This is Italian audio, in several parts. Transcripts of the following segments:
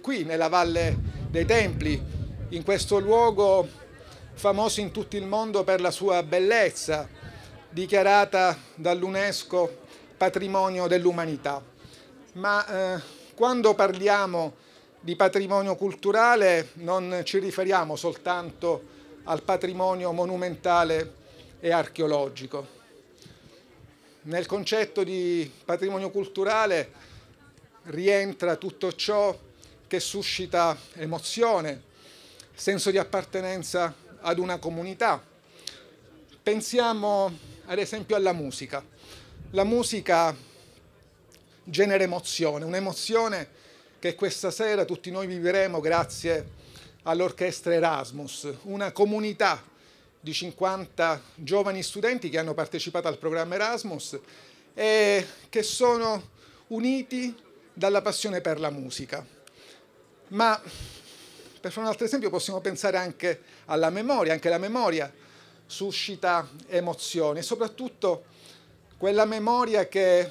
Qui nella Valle dei Templi, in questo luogo famoso in tutto il mondo per la sua bellezza, dichiarata dall'UNESCO patrimonio dell'umanità. Ma eh, quando parliamo di patrimonio culturale non ci riferiamo soltanto al patrimonio monumentale e archeologico. Nel concetto di patrimonio culturale rientra tutto ciò che suscita emozione, senso di appartenenza ad una comunità. Pensiamo ad esempio alla musica. La musica genera emozione, un'emozione che questa sera tutti noi vivremo grazie all'orchestra Erasmus, una comunità di 50 giovani studenti che hanno partecipato al programma Erasmus e che sono uniti dalla passione per la musica. Ma per fare un altro esempio possiamo pensare anche alla memoria, anche la memoria suscita emozioni e soprattutto quella memoria che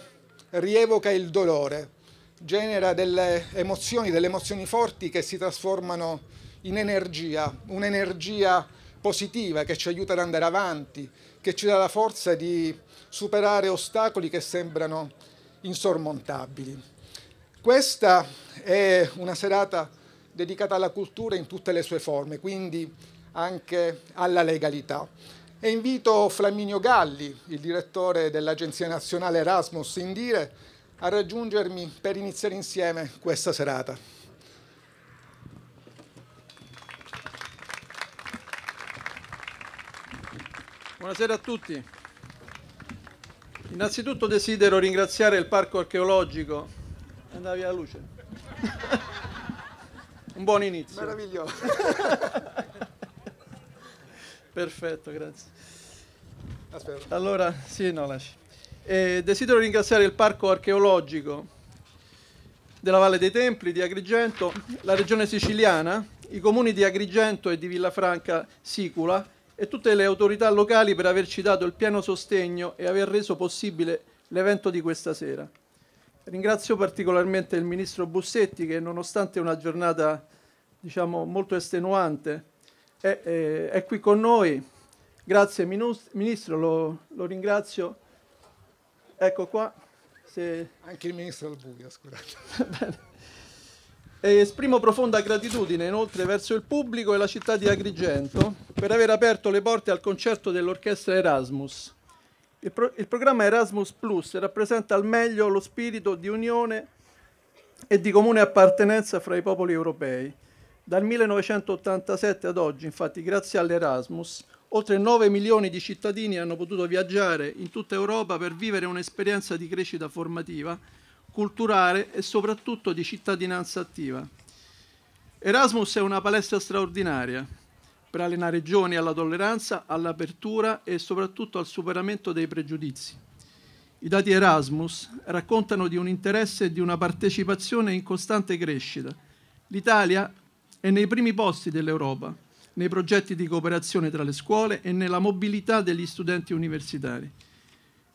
rievoca il dolore, genera delle emozioni, delle emozioni forti che si trasformano in energia, un'energia positiva che ci aiuta ad andare avanti, che ci dà la forza di superare ostacoli che sembrano insormontabili. Questa è una serata dedicata alla cultura in tutte le sue forme, quindi anche alla legalità. E invito Flaminio Galli, il direttore dell'Agenzia Nazionale Erasmus Indire, a raggiungermi per iniziare insieme questa serata. Buonasera a tutti. Innanzitutto desidero ringraziare il Parco Archeologico andava via la luce. Un buon inizio. Meraviglioso. Perfetto, grazie. Aspetta. Allora, sì, no, lasci. Eh, desidero ringraziare il Parco Archeologico della Valle dei Templi, di Agrigento, la regione siciliana, i comuni di Agrigento e di Villafranca Sicula e tutte le autorità locali per averci dato il pieno sostegno e aver reso possibile l'evento di questa sera. Ringrazio particolarmente il Ministro Bussetti che nonostante una giornata diciamo, molto estenuante è, è, è qui con noi. Grazie Ministro, lo, lo ringrazio. Ecco qua. Se... Anche il Ministro al buio, scusate. esprimo profonda gratitudine inoltre verso il pubblico e la città di Agrigento per aver aperto le porte al concerto dell'orchestra Erasmus il, pro il programma Erasmus Plus rappresenta al meglio lo spirito di unione e di comune appartenenza fra i popoli europei. Dal 1987 ad oggi, infatti, grazie all'Erasmus, oltre 9 milioni di cittadini hanno potuto viaggiare in tutta Europa per vivere un'esperienza di crescita formativa, culturale e soprattutto di cittadinanza attiva. Erasmus è una palestra straordinaria, per allenare giovani alla tolleranza, all'apertura e soprattutto al superamento dei pregiudizi. I dati Erasmus raccontano di un interesse e di una partecipazione in costante crescita. L'Italia è nei primi posti dell'Europa nei progetti di cooperazione tra le scuole e nella mobilità degli studenti universitari.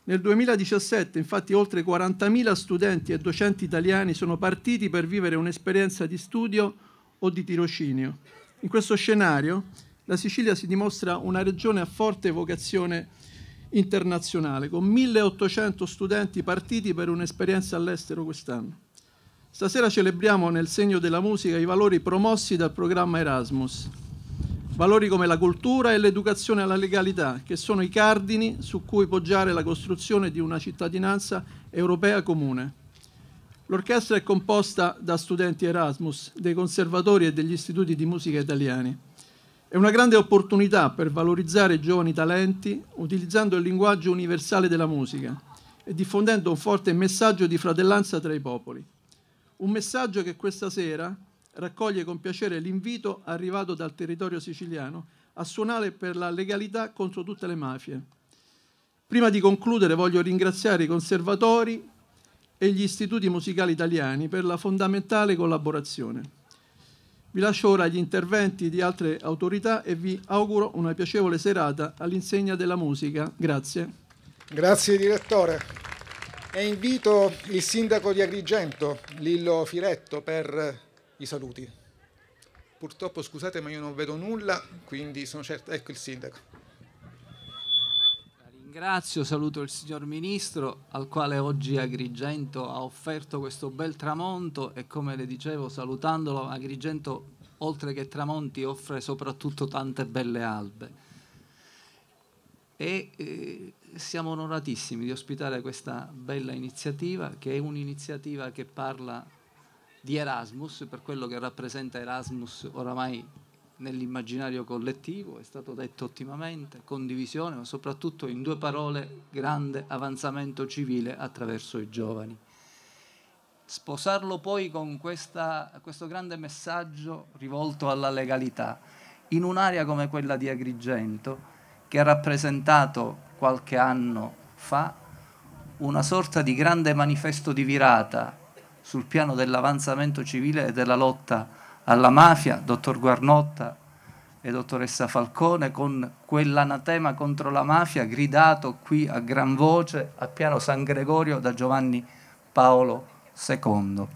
Nel 2017, infatti, oltre 40.000 studenti e docenti italiani sono partiti per vivere un'esperienza di studio o di tirocinio in questo scenario la Sicilia si dimostra una regione a forte vocazione internazionale, con 1800 studenti partiti per un'esperienza all'estero quest'anno. Stasera celebriamo nel segno della musica i valori promossi dal programma Erasmus, valori come la cultura e l'educazione alla legalità, che sono i cardini su cui poggiare la costruzione di una cittadinanza europea comune. L'orchestra è composta da studenti Erasmus, dei conservatori e degli istituti di musica italiani. È una grande opportunità per valorizzare i giovani talenti utilizzando il linguaggio universale della musica e diffondendo un forte messaggio di fratellanza tra i popoli. Un messaggio che questa sera raccoglie con piacere l'invito arrivato dal territorio siciliano a suonare per la legalità contro tutte le mafie. Prima di concludere voglio ringraziare i conservatori, e gli istituti musicali italiani per la fondamentale collaborazione. Vi lascio ora gli interventi di altre autorità e vi auguro una piacevole serata all'insegna della musica. Grazie. Grazie direttore. E invito il sindaco di Agrigento, Lillo Firetto, per eh, i saluti. Purtroppo scusate ma io non vedo nulla, quindi sono certo... Ecco il sindaco ringrazio, saluto il signor Ministro al quale oggi Agrigento ha offerto questo bel tramonto e come le dicevo salutandolo Agrigento oltre che tramonti offre soprattutto tante belle albe. E eh, siamo onoratissimi di ospitare questa bella iniziativa che è un'iniziativa che parla di Erasmus, per quello che rappresenta Erasmus oramai nell'immaginario collettivo, è stato detto ottimamente, condivisione, ma soprattutto in due parole grande avanzamento civile attraverso i giovani. Sposarlo poi con questa, questo grande messaggio rivolto alla legalità, in un'area come quella di Agrigento, che ha rappresentato qualche anno fa una sorta di grande manifesto di virata sul piano dell'avanzamento civile e della lotta alla mafia, dottor Guarnotta e dottoressa Falcone, con quell'anatema contro la mafia gridato qui a gran voce a Piano San Gregorio da Giovanni Paolo II.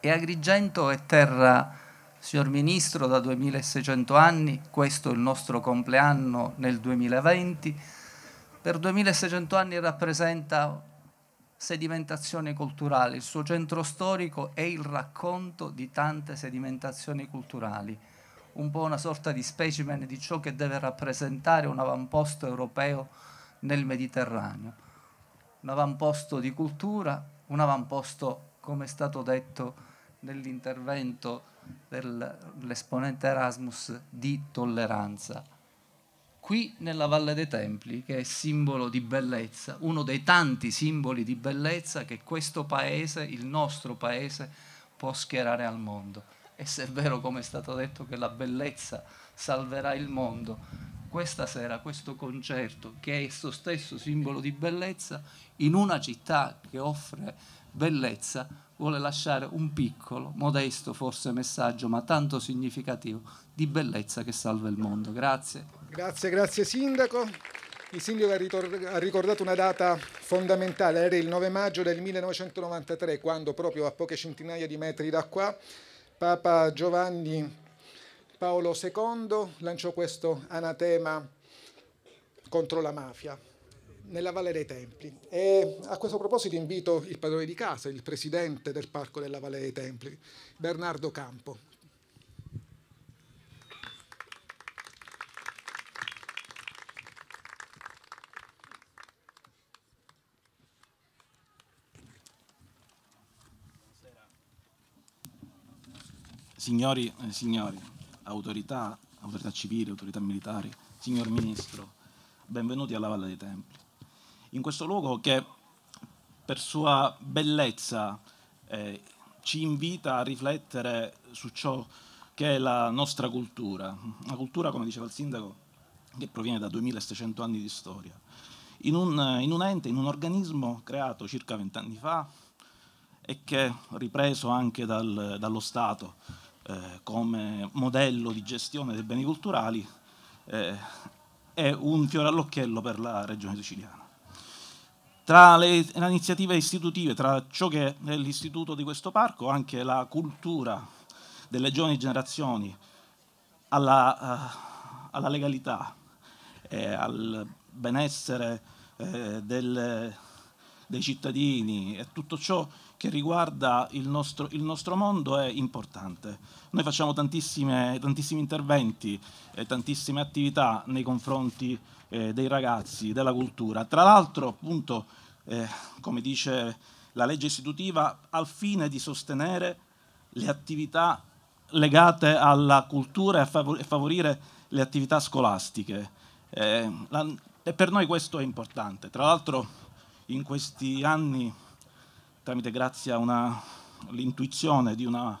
E Agrigento è terra, signor Ministro, da 2600 anni, questo è il nostro compleanno nel 2020, per 2600 anni rappresenta sedimentazione culturale, il suo centro storico è il racconto di tante sedimentazioni culturali, un po' una sorta di specimen di ciò che deve rappresentare un avamposto europeo nel Mediterraneo, un avamposto di cultura, un avamposto, come è stato detto nell'intervento dell'esponente Erasmus, di tolleranza qui nella Valle dei Templi, che è simbolo di bellezza, uno dei tanti simboli di bellezza che questo paese, il nostro paese, può schierare al mondo. E se è vero, come è stato detto, che la bellezza salverà il mondo, questa sera questo concerto, che è esso stesso simbolo di bellezza, in una città che offre bellezza, vuole lasciare un piccolo, modesto forse messaggio, ma tanto significativo, di bellezza che salva il mondo. Grazie. Grazie, grazie Sindaco. Il Sindaco ha ricordato una data fondamentale, era il 9 maggio del 1993, quando proprio a poche centinaia di metri da qua Papa Giovanni Paolo II lanciò questo anatema contro la mafia nella Valle dei Templi. E a questo proposito invito il padrone di casa, il presidente del Parco della Valle dei Templi, Bernardo Campo. signori e eh, signori, autorità, autorità civili, autorità militari, signor Ministro, benvenuti alla Valle dei Templi. In questo luogo che per sua bellezza eh, ci invita a riflettere su ciò che è la nostra cultura, una cultura, come diceva il sindaco, che proviene da 2600 anni di storia, in un, eh, in un ente, in un organismo creato circa vent'anni fa e che ripreso anche dal, dallo Stato eh, come modello di gestione dei beni culturali eh, è un fiore all'occhiello per la regione siciliana. Tra le, le iniziative istitutive, tra ciò che è l'istituto di questo parco, anche la cultura delle giovani generazioni alla, uh, alla legalità, eh, al benessere eh, del, dei cittadini e tutto ciò che riguarda il nostro, il nostro mondo è importante. Noi facciamo tantissimi interventi e tantissime attività nei confronti eh, dei ragazzi, della cultura. Tra l'altro, appunto, eh, come dice la legge istitutiva, al fine di sostenere le attività legate alla cultura e favorire le attività scolastiche. Eh, la, e per noi questo è importante. Tra l'altro in questi anni, tramite grazia all'intuizione di una,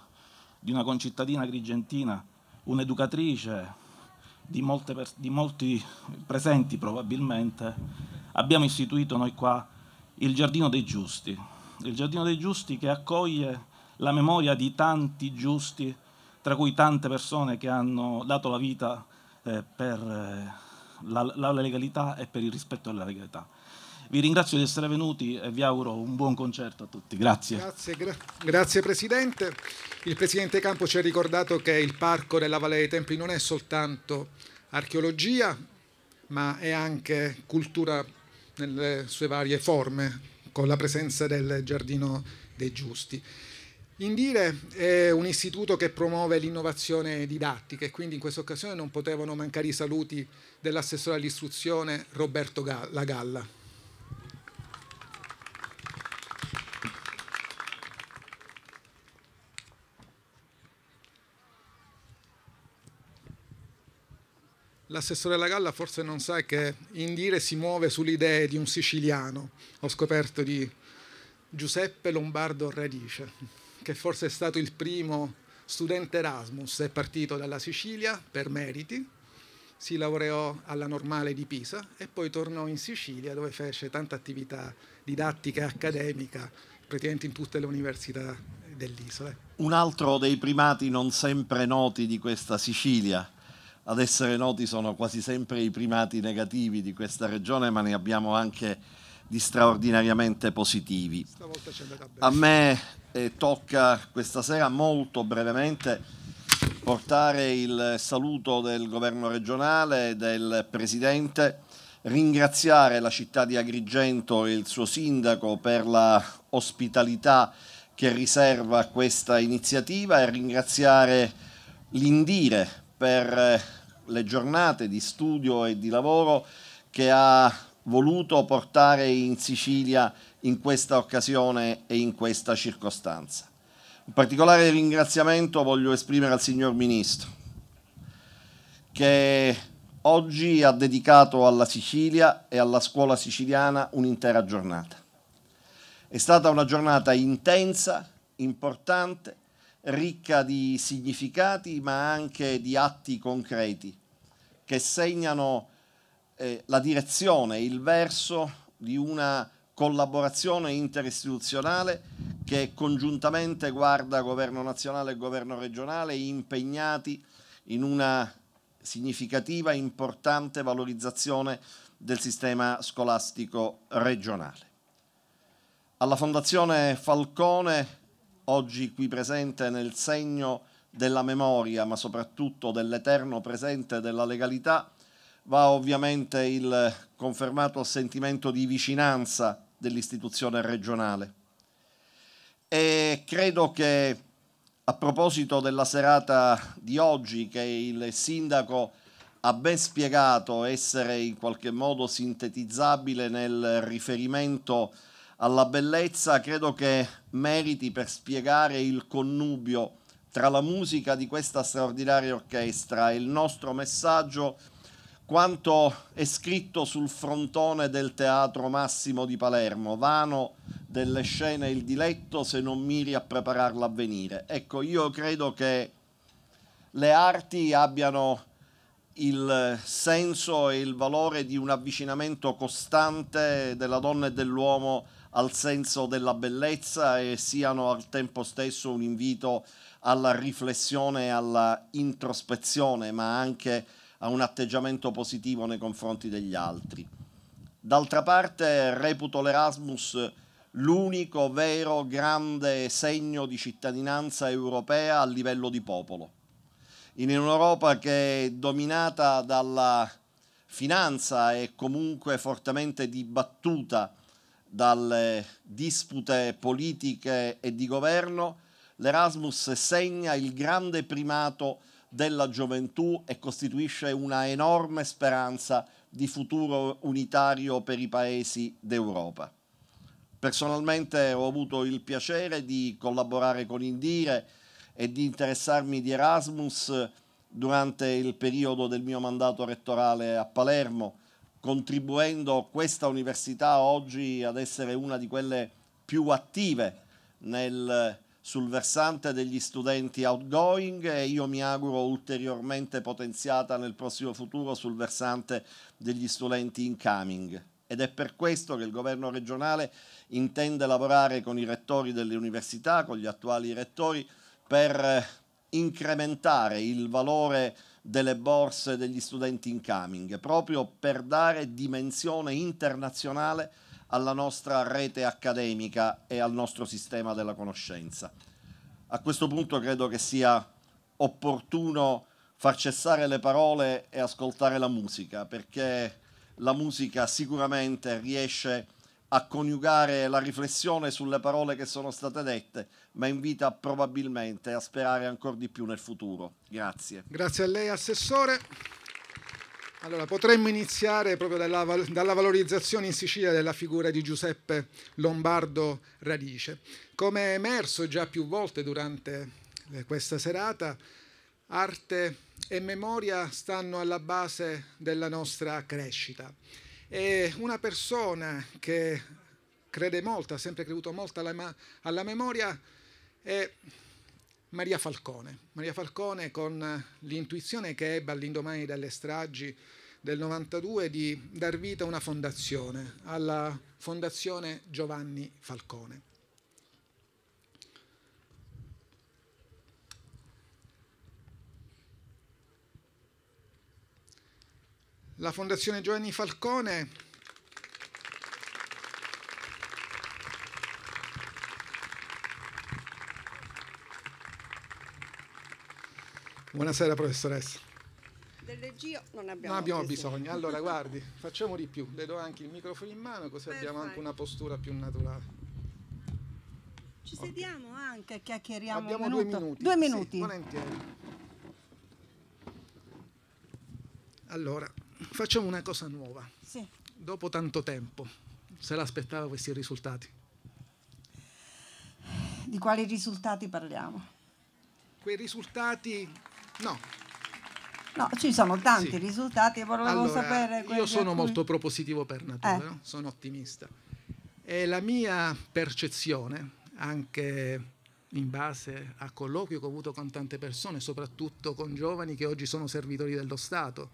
di una concittadina grigentina, un'educatrice di, di, molti presenti probabilmente, abbiamo istituito noi qua il Giardino dei Giusti, il Giardino dei Giusti che accoglie la memoria di tanti giusti, tra cui tante persone che hanno dato la vita eh, per eh, la, la legalità e per il rispetto della legalità. Vi ringrazio di essere venuti e vi auguro un buon concerto a tutti. Grazie. Grazie, gra grazie Presidente. Il Presidente Campo ci ha ricordato che il Parco della Valle dei Templi non è soltanto archeologia, ma è anche cultura nelle sue varie forme, con la presenza del Giardino dei Giusti. Indire è un istituto che promuove l'innovazione didattica e quindi in questa occasione non potevano mancare i saluti dell'assessore all'istruzione Roberto Gall La Galla. L'assessore La Galla forse non sa che Indire si muove sulle idee di un siciliano, ho scoperto di Giuseppe Lombardo Radice, che forse è stato il primo studente Erasmus, è partito dalla Sicilia per meriti, si laureò alla Normale di Pisa e poi tornò in Sicilia dove fece tanta attività didattica e accademica praticamente in tutte le università dell'isola. Un altro dei primati non sempre noti di questa Sicilia, ad essere noti sono quasi sempre i primati negativi di questa regione, ma ne abbiamo anche di straordinariamente positivi. A me eh, tocca questa sera molto brevemente portare il saluto del governo regionale, del presidente, ringraziare la città di Agrigento e il suo sindaco per la ospitalità che riserva questa iniziativa e ringraziare l'Indire per eh, le giornate di studio e di lavoro che ha voluto portare in Sicilia in questa occasione e in questa circostanza. Un particolare ringraziamento voglio esprimere al signor Ministro che oggi ha dedicato alla Sicilia e alla scuola siciliana un'intera giornata. È stata una giornata intensa, importante, ricca di significati ma anche di atti concreti che segnano eh, la direzione, il verso di una collaborazione interistituzionale che congiuntamente guarda governo nazionale e governo regionale impegnati in una significativa, importante valorizzazione del sistema scolastico regionale. Alla Fondazione Falcone oggi qui presente nel segno della memoria, ma soprattutto dell'eterno presente della legalità, va ovviamente il confermato sentimento di vicinanza dell'istituzione regionale. E credo che a proposito della serata di oggi, che il sindaco ha ben spiegato essere in qualche modo sintetizzabile nel riferimento a alla bellezza credo che meriti per spiegare il connubio tra la musica di questa straordinaria orchestra e il nostro messaggio quanto è scritto sul frontone del Teatro Massimo di Palermo, vano delle scene il diletto se non miri a a venire. Ecco, io credo che le arti abbiano il senso e il valore di un avvicinamento costante della donna e dell'uomo al senso della bellezza e siano al tempo stesso un invito alla riflessione e alla introspezione, ma anche a un atteggiamento positivo nei confronti degli altri. D'altra parte reputo l'Erasmus l'unico vero grande segno di cittadinanza europea a livello di popolo. In un'Europa che è dominata dalla finanza e comunque fortemente dibattuta dalle dispute politiche e di governo, l'Erasmus segna il grande primato della gioventù e costituisce una enorme speranza di futuro unitario per i paesi d'Europa. Personalmente ho avuto il piacere di collaborare con Indire e di interessarmi di Erasmus durante il periodo del mio mandato rettorale a Palermo contribuendo questa università oggi ad essere una di quelle più attive nel, sul versante degli studenti outgoing e io mi auguro ulteriormente potenziata nel prossimo futuro sul versante degli studenti incoming. Ed è per questo che il governo regionale intende lavorare con i rettori delle università, con gli attuali rettori, per incrementare il valore delle borse degli studenti incoming, proprio per dare dimensione internazionale alla nostra rete accademica e al nostro sistema della conoscenza. A questo punto credo che sia opportuno far cessare le parole e ascoltare la musica, perché la musica sicuramente riesce a a coniugare la riflessione sulle parole che sono state dette, ma invita probabilmente a sperare ancora di più nel futuro. Grazie. Grazie a lei, Assessore. Allora, potremmo iniziare proprio dalla, dalla, valorizzazione in Sicilia della figura di Giuseppe Lombardo Radice. Come è emerso già più volte durante eh, questa serata, arte e memoria stanno alla base della nostra crescita e una persona che crede molto, ha sempre creduto molto alla, alla memoria, è Maria Falcone. Maria Falcone con l'intuizione che ebbe all'indomani delle stragi del 92 di dar vita a una fondazione, alla Fondazione Giovanni Falcone. la Fondazione Giovanni Falcone Buonasera professoressa. Del reggio non abbiamo, non abbiamo bisogno. bisogno. Allora, guardi, facciamo di più. Le do anche il microfono in mano così Perfetto. abbiamo anche una postura più naturale. Ci okay. sediamo anche, chiacchieriamo. Abbiamo due minuti. Due minuti. Sì, volentieri. Allora, Facciamo una cosa nuova. Sì. Dopo tanto tempo, se l'aspettava questi risultati? Di quali risultati parliamo? Quei risultati, no. No, ci sono tanti sì. risultati, volevo allora, sapere... Io sono cui... molto propositivo per natura, eh. no? sono ottimista. E la mia percezione, anche in base a colloqui che ho avuto con tante persone, soprattutto con giovani che oggi sono servitori dello Stato,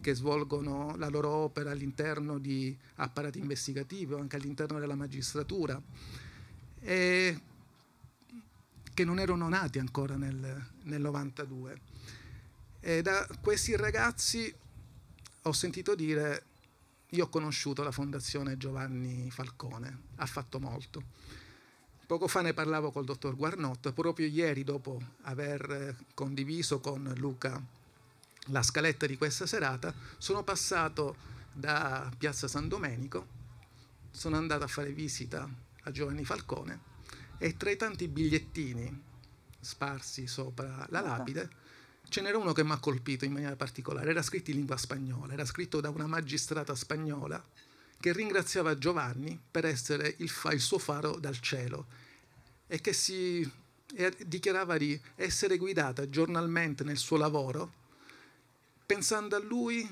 che svolgono la loro opera all'interno di apparati investigativi o anche all'interno della magistratura e che non erano nati ancora nel, nel 92. E da questi ragazzi ho sentito dire io ho conosciuto la fondazione Giovanni Falcone, ha fatto molto. Poco fa ne parlavo col dottor Guarnotto, proprio ieri dopo aver condiviso con Luca la scaletta di questa serata, sono passato da Piazza San Domenico, sono andato a fare visita a Giovanni Falcone e tra i tanti bigliettini sparsi sopra la ah. lapide ce n'era uno che mi ha colpito in maniera particolare, era scritto in lingua spagnola, era scritto da una magistrata spagnola che ringraziava Giovanni per essere il, fa, il suo faro dal cielo e che si e dichiarava di essere guidata giornalmente nel suo lavoro pensando a lui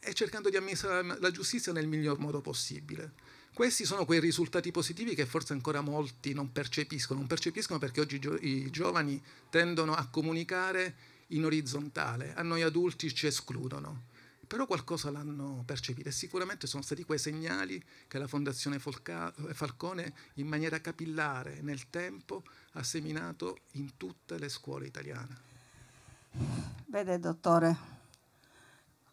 e cercando di amministrare la giustizia nel miglior modo possibile. Questi sono quei risultati positivi che forse ancora molti non percepiscono, non percepiscono perché oggi i giovani tendono a comunicare in orizzontale, a noi adulti ci escludono, però qualcosa l'hanno percepito e sicuramente sono stati quei segnali che la Fondazione Falcone in maniera capillare nel tempo ha seminato in tutte le scuole italiane. Vede, dottore,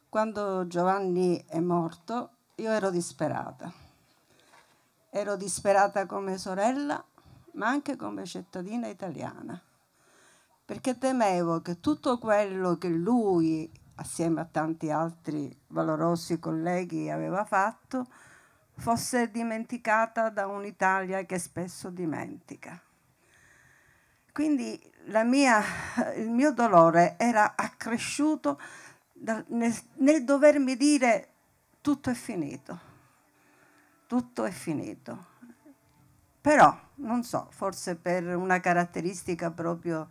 quando Giovanni è morto, io ero disperata. Ero disperata come sorella, ma anche come cittadina italiana, perché temevo che tutto quello che lui, assieme a tanti altri valorosi colleghi, aveva fatto, fosse dimenticata da un'Italia che spesso dimentica. Quindi mia, il mio dolore era accresciuto nel, nel dovermi dire tutto è finito, tutto è finito. Però, non so, forse per una caratteristica proprio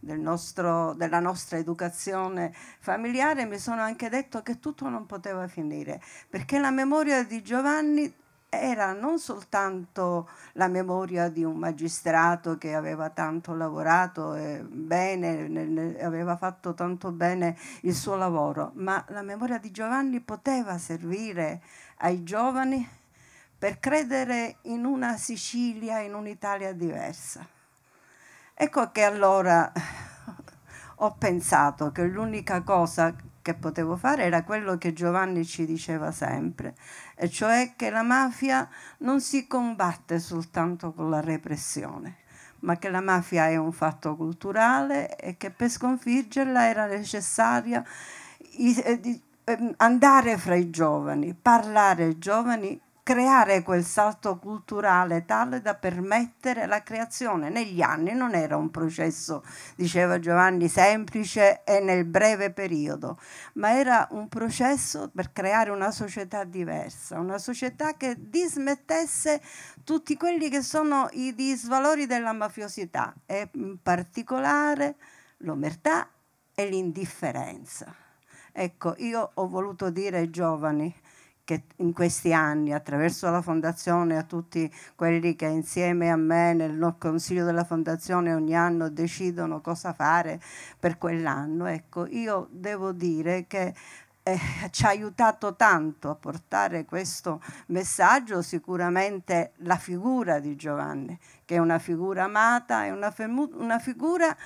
del nostro, della nostra educazione familiare mi sono anche detto che tutto non poteva finire, perché la memoria di Giovanni era non soltanto la memoria di un magistrato che aveva tanto lavorato e bene, ne, ne, aveva fatto tanto bene il suo lavoro, ma la memoria di Giovanni poteva servire ai giovani per credere in una Sicilia, in un'Italia diversa. Ecco che allora ho pensato che l'unica cosa che potevo fare era quello che Giovanni ci diceva sempre, e cioè che la mafia non si combatte soltanto con la repressione, ma che la mafia è un fatto culturale e che per sconfiggerla era necessaria eh, ehm, andare fra i giovani, parlare ai giovani creare quel salto culturale tale da permettere la creazione. Negli anni non era un processo, diceva Giovanni, semplice e nel breve periodo, ma era un processo per creare una società diversa, una società che dismettesse tutti quelli che sono i disvalori della mafiosità e in particolare l'omertà e l'indifferenza. Ecco, io ho voluto dire ai giovani, che in questi anni attraverso la Fondazione a tutti quelli che insieme a me nel Consiglio della Fondazione ogni anno decidono cosa fare per quell'anno, ecco, io devo dire che eh, ci ha aiutato tanto a portare questo messaggio sicuramente la figura di Giovanni, che è una figura amata, è una, una figura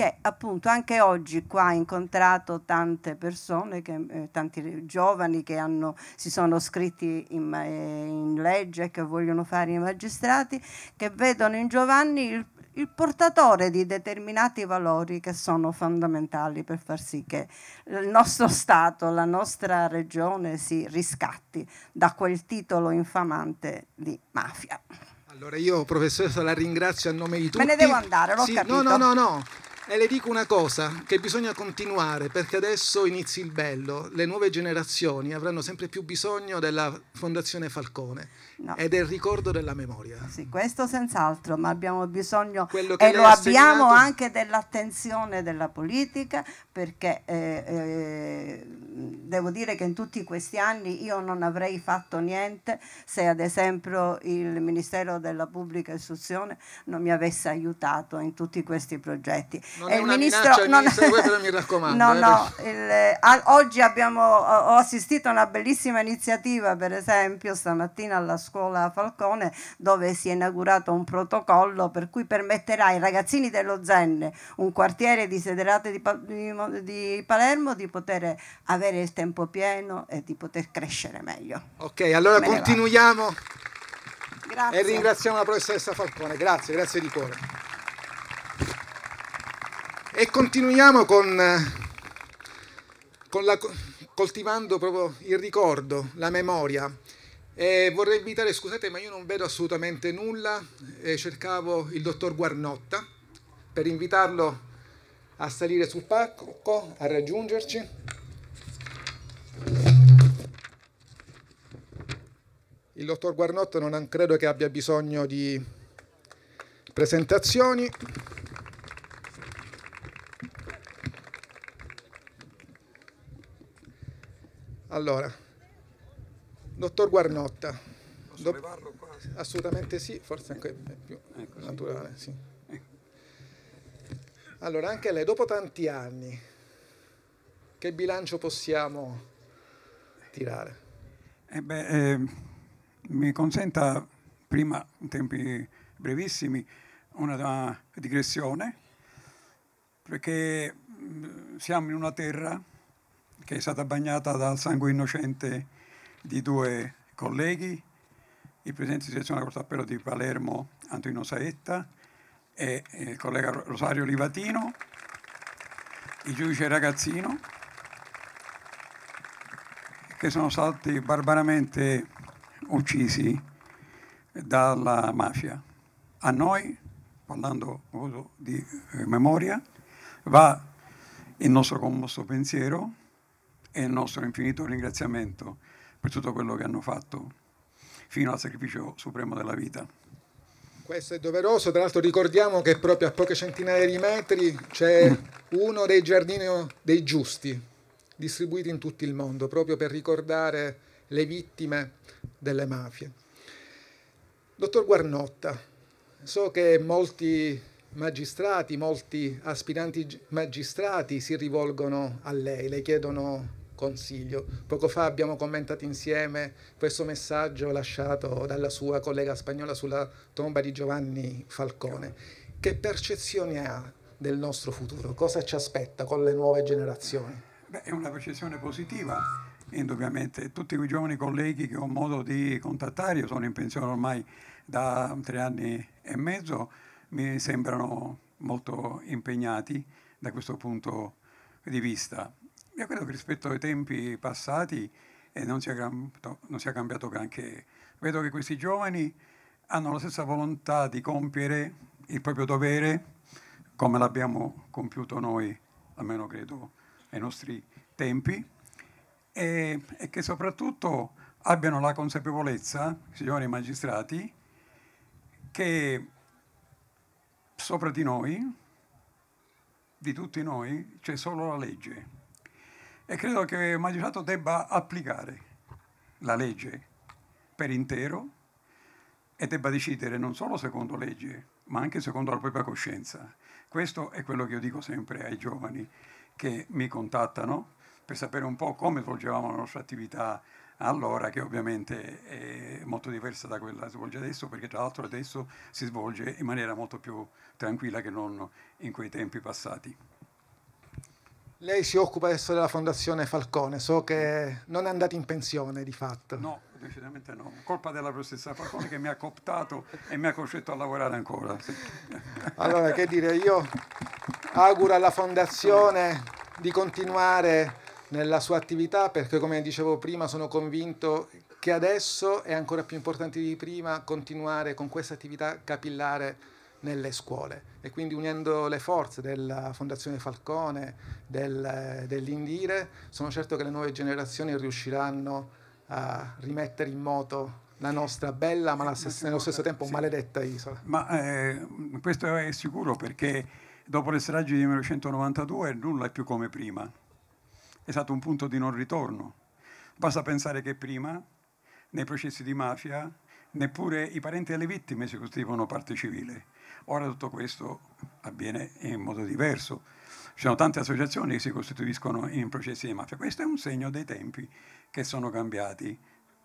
che appunto anche oggi qua ho incontrato tante persone, che, eh, tanti giovani che hanno, si sono iscritti in, eh, in, legge, che vogliono fare i magistrati, che vedono in Giovanni il, il portatore di determinati valori che sono fondamentali per far sì che il nostro Stato, la nostra regione si riscatti da quel titolo infamante di mafia. Allora io professoressa la ringrazio a nome di tutti. Me ne devo andare, l'ho sì, capito. No, no, no, no. E le dico una cosa, che bisogna continuare perché adesso inizi il bello, le nuove generazioni avranno sempre più bisogno della Fondazione Falcone. No. Ed è il ricordo della memoria. Sì, questo senz'altro, ma abbiamo bisogno e lo abbiamo anche dell'attenzione della politica perché eh, eh, devo dire che in tutti questi anni io non avrei fatto niente se ad esempio il Ministero della Pubblica Istruzione non mi avesse aiutato in tutti questi progetti. Non e il ministro, non... Ministro, mi raccomando. No, eh, il, a, oggi abbiamo, ho assistito a una bellissima iniziativa, per esempio stamattina alla scuola scuola Falcone dove si è inaugurato un protocollo per cui permetterà ai ragazzini dello Zenne, un quartiere di Sederate di, di, di Palermo, di poter avere il tempo pieno e di poter crescere meglio. Ok, allora Me continuiamo. Grazie. E ringraziamo la professoressa Falcone, grazie, grazie di cuore. E continuiamo con, con la, coltivando proprio il ricordo, la memoria. Eh, vorrei invitare, scusate, ma io non vedo assolutamente nulla. Eh, cercavo il dottor Guarnotta per invitarlo a salire sul palco, a raggiungerci. Il dottor Guarnotta non credo che abbia bisogno di presentazioni. Allora, Dottor Guarnotta. Posso levarlo qua? Assolutamente sì, forse anche più ecco, naturale. Sì. Sì. Eh. Allora, anche lei, dopo tanti anni, che bilancio possiamo tirare? Eh beh, eh, mi consenta prima, in tempi brevissimi, una digressione, perché mm, siamo in una terra che è stata bagnata dal sangue innocente di due colleghi, il presidente di sezione Corte d'Appello di Palermo Antonino Saetta e eh, il collega Rosario Livatino, il giudice Ragazzino, che sono stati barbaramente uccisi dalla mafia. A noi, parlando di eh, memoria, va il nostro commosso pensiero e il nostro infinito ringraziamento per tutto quello che hanno fatto fino al sacrificio supremo della vita. Questo è doveroso, tra l'altro ricordiamo che proprio a poche centinaia di metri c'è mm. uno dei giardini dei giusti distribuiti in tutto il mondo, proprio per ricordare le vittime delle mafie. Dottor Guarnotta, so che molti magistrati, molti aspiranti magistrati si rivolgono a lei, le chiedono consiglio. Poco fa abbiamo commentato insieme questo messaggio lasciato dalla sua collega spagnola sulla tomba di Giovanni Falcone. Che percezione ha del nostro futuro? Cosa ci aspetta con le nuove generazioni? Beh, è una percezione positiva, indubbiamente. Tutti quei giovani colleghi che ho modo di contattare, io sono in pensione ormai da tre anni e mezzo, mi sembrano molto impegnati da questo punto di vista. Io credo che rispetto ai tempi passati eh, non, sia cambiato, non sia cambiato granché. Vedo che questi giovani hanno la stessa volontà di compiere il proprio dovere come l'abbiamo compiuto noi, almeno credo, ai nostri tempi, e, e che soprattutto abbiano la consapevolezza, signori magistrati, che sopra di noi, di tutti noi, c'è solo la legge e credo che il magistrato debba applicare la legge per intero e debba decidere non solo secondo legge, ma anche secondo la propria coscienza. Questo è quello che io dico sempre ai giovani che mi contattano per sapere un po' come svolgevamo la nostra attività allora, che ovviamente è molto diversa da quella che si svolge adesso, perché tra l'altro adesso si svolge in maniera molto più tranquilla che non in quei tempi passati. Lei si occupa adesso della Fondazione Falcone, so che non è andata in pensione di fatto. No, decisamente no. Colpa della professoressa Falcone che mi ha cooptato e mi ha costretto a lavorare ancora. Allora, che dire, io auguro alla Fondazione di continuare nella sua attività perché, come dicevo prima, sono convinto che adesso è ancora più importante di prima continuare con questa attività capillare nelle scuole e quindi unendo le forze della Fondazione Falcone, del, dell'Indire, sono certo che le nuove generazioni riusciranno a rimettere in moto la nostra bella, ma stessa, eh, nello stesso tempo sì. maledetta isola. Ma eh, questo è sicuro perché dopo le stragi di 1992 nulla è più come prima. È stato un punto di non ritorno. Basta pensare che prima, nei processi di mafia, neppure i parenti delle vittime si costituivano parte civile. Ora tutto questo avviene in modo diverso. Ci sono tante associazioni che si costituiscono in processi di mafia. Questo è un segno dei tempi che sono cambiati,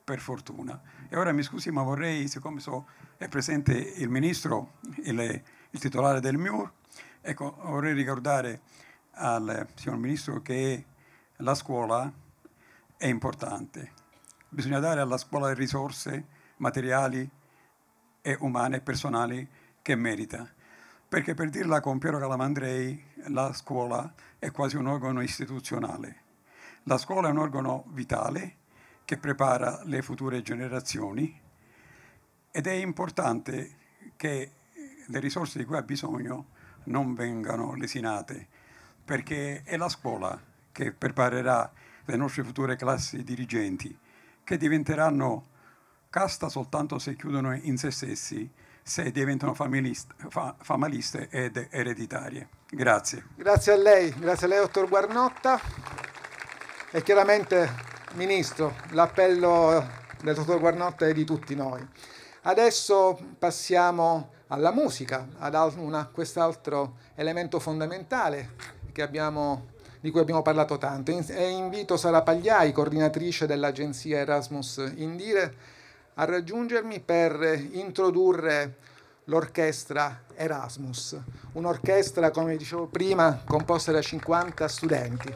per fortuna. E ora mi scusi, ma vorrei, siccome so, è presente il ministro, il, il titolare del MIUR, ecco, vorrei ricordare al signor ministro che la scuola è importante. Bisogna dare alla scuola le risorse materiali e umane e personali che merita. Perché per dirla con Piero Calamandrei, la scuola è quasi un organo istituzionale. La scuola è un organo vitale che prepara le future generazioni ed è importante che le risorse di cui ha bisogno non vengano lesinate, perché è la scuola che preparerà le nostre future classi dirigenti, che diventeranno casta soltanto se chiudono in se stessi, se diventano fa, famaliste ed ereditarie. Grazie. Grazie a lei, grazie a lei dottor Guarnotta e chiaramente Ministro, l'appello del dottor Guarnotta è di tutti noi. Adesso passiamo alla musica, a quest'altro elemento fondamentale abbiamo, di cui abbiamo parlato tanto. E invito Sara Pagliai, coordinatrice dell'agenzia Erasmus Indire, a raggiungermi per introdurre l'orchestra Erasmus, un'orchestra, come dicevo prima, composta da 50 studenti.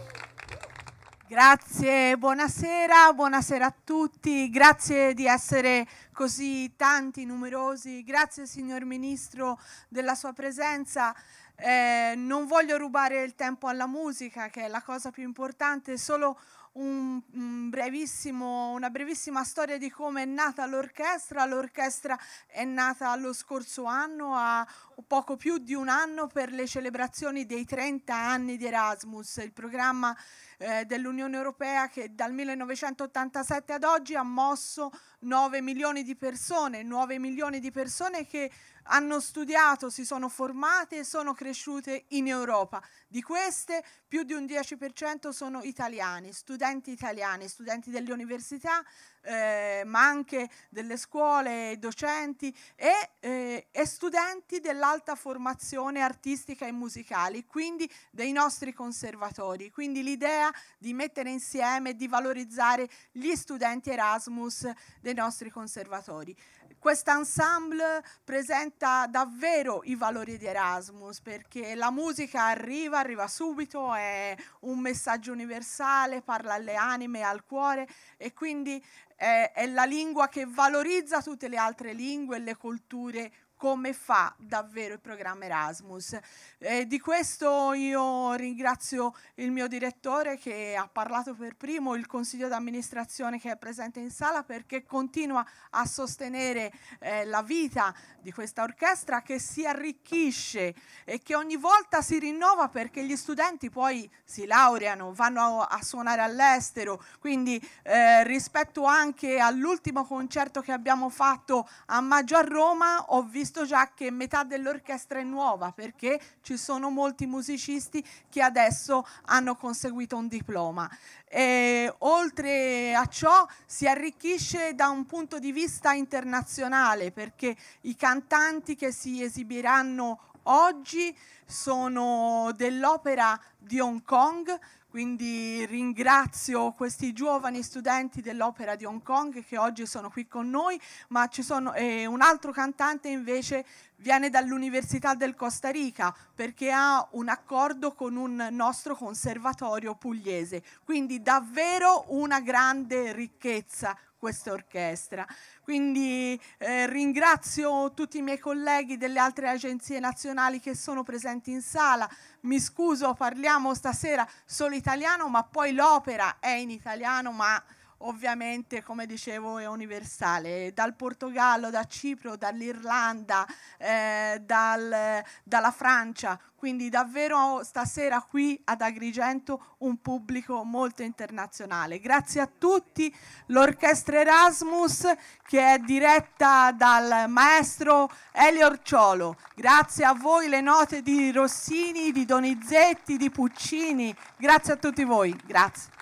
Grazie, buonasera, buonasera a tutti, grazie di essere così tanti, numerosi, grazie signor Ministro della sua presenza. Eh, non voglio rubare il tempo alla musica, che è la cosa più importante, solo un, un una brevissima storia di come è nata l'orchestra. L'orchestra è nata lo scorso anno, a poco più di un anno, per le celebrazioni dei 30 anni di Erasmus, il programma eh, dell'Unione Europea che dal 1987 ad oggi ha mosso 9 milioni di persone, 9 milioni di persone che hanno studiato, si sono formate e sono cresciute in Europa. Di queste più di un 10% sono italiani, studenti italiani, studenti delle università, eh, ma anche delle scuole, docenti e, eh, e studenti dell'alta formazione artistica e musicale, quindi dei nostri conservatori. Quindi l'idea di mettere insieme, di valorizzare gli studenti Erasmus dei nostri conservatori. Questo ensemble presenta davvero i valori di Erasmus perché la musica arriva, arriva subito, è un messaggio universale, parla alle anime, al cuore e quindi è, è la lingua che valorizza tutte le altre lingue e le culture come fa davvero il programma Erasmus. Eh, di questo io ringrazio il mio direttore che ha parlato per primo, il consiglio d'amministrazione che è presente in sala perché continua a sostenere eh, la vita di questa orchestra che si arricchisce e che ogni volta si rinnova perché gli studenti poi si laureano, vanno a, a suonare all'estero, quindi eh, rispetto anche all'ultimo concerto che abbiamo fatto a maggio a Roma ho visto visto già che metà dell'orchestra è nuova perché ci sono molti musicisti che adesso hanno conseguito un diploma. E, oltre a ciò si arricchisce da un punto di vista internazionale perché i cantanti che si esibiranno oggi sono dell'opera di Hong Kong, quindi ringrazio questi giovani studenti dell'Opera di Hong Kong che oggi sono qui con noi, ma ci sono eh, un altro cantante invece viene dall'Università del Costa Rica perché ha un accordo con un nostro conservatorio pugliese, quindi davvero una grande ricchezza questa orchestra. Quindi eh, ringrazio tutti i miei colleghi delle altre agenzie nazionali che sono presenti in sala. Mi scuso, parliamo stasera solo italiano, ma poi l'opera è in italiano, ma ovviamente come dicevo è universale, dal Portogallo, da Cipro, dall'Irlanda, eh, dal, dalla Francia, quindi davvero stasera qui ad Agrigento un pubblico molto internazionale. Grazie a tutti l'Orchestra Erasmus che è diretta dal maestro Elio Orciolo, grazie a voi le note di Rossini, di Donizetti, di Puccini, grazie a tutti voi, grazie.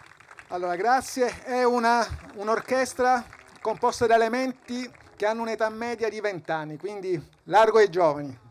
Allora, grazie. È un'orchestra composta da elementi che hanno un'età media di 20 anni, quindi largo ai giovani.